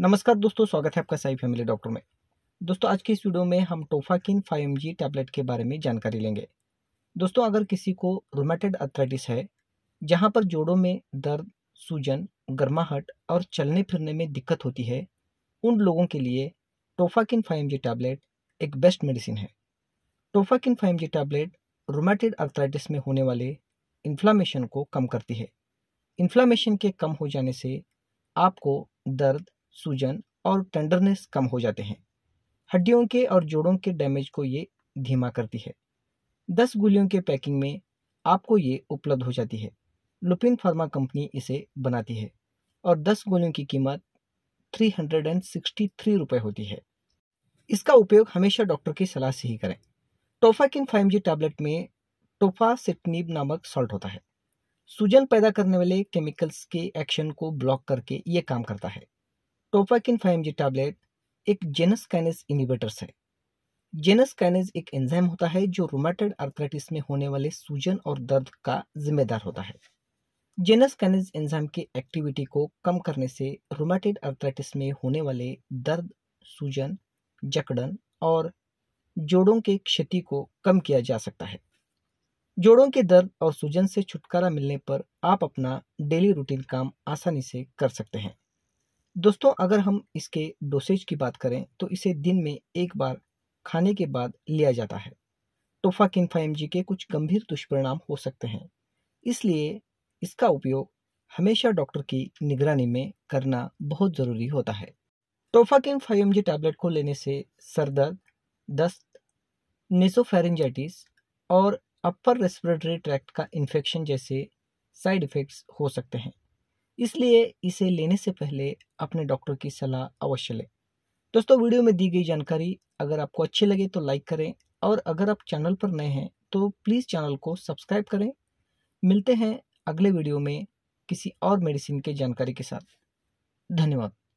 नमस्कार दोस्तों स्वागत है आपका साई फैमिली डॉक्टर में दोस्तों आज की इस वीडियो में हम टोफाकिन फाइव एम टैबलेट के बारे में जानकारी लेंगे दोस्तों अगर किसी को रोमेटेड अर्थराइटिस है जहाँ पर जोड़ों में दर्द सूजन गर्माहट और चलने फिरने में दिक्कत होती है उन लोगों के लिए टोफाकिन फाइव एम टैबलेट एक बेस्ट मेडिसिन है Tofakin five M tablet rheumatoid arthritis में होने वाले इन्फ्लामेशन को कम करती है इन्फ्लामेशन के कम हो जाने से आपको दर्द सूजन और टेंडरनेस कम हो जाते हैं हड्डियों के और जोड़ों के डैमेज को ये धीमा करती है दस गोलियों के पैकिंग में आपको ये उपलब्ध हो जाती है लुपिन फार्मा कंपनी इसे बनाती है और दस गोलियों की कीमत three hundred and sixty three रुपये होती है इसका उपयोग हमेशा डॉक्टर की सलाह से ही करें टोफा किन फाइव जी टैबलेट में टोफा सिटनीब नामक सॉल्ट होता है सूजन पैदा करने वाले केमिकल्स के एक्शन को ब्लॉक करके ये काम करता है टोपाकिन फाइव जी टैबलेट एक जेनस कैनिस इनिवेटर्स है जेनस कैनिस एक एंजाइम होता है जो रोमाटेड आर्थराइटिस में होने वाले सूजन और दर्द का जिम्मेदार होता है जेनस कैनिस एंजाइम की एक्टिविटी को कम करने से रोमाटेड आर्थराइटिस में होने वाले दर्द सूजन जकड़न और जोड़ों के क्षति को कम किया जा सकता है जोड़ों के दर्द और सूजन से छुटकारा मिलने पर आप अपना डेली रूटीन काम आसानी से कर सकते हैं दोस्तों अगर हम इसके डोसेज की बात करें तो इसे दिन में एक बार खाने के बाद लिया जाता है टोफा टोफाकिनफा एम के कुछ गंभीर दुष्परिणाम हो सकते हैं इसलिए इसका उपयोग हमेशा डॉक्टर की निगरानी में करना बहुत ज़रूरी होता है टोफाकिन फाइव एम टैबलेट को लेने से सर दर्द दस्त नेसोफेरेंजाइटिस और अपर रेस्पिरेटरी ट्रैक्ट का इन्फेक्शन जैसे साइड इफ़ेक्ट्स हो सकते हैं इसलिए इसे लेने से पहले अपने डॉक्टर की सलाह अवश्य लें दोस्तों वीडियो में दी गई जानकारी अगर आपको अच्छी लगे तो लाइक करें और अगर आप चैनल पर नए हैं तो प्लीज़ चैनल को सब्सक्राइब करें मिलते हैं अगले वीडियो में किसी और मेडिसिन के जानकारी के साथ धन्यवाद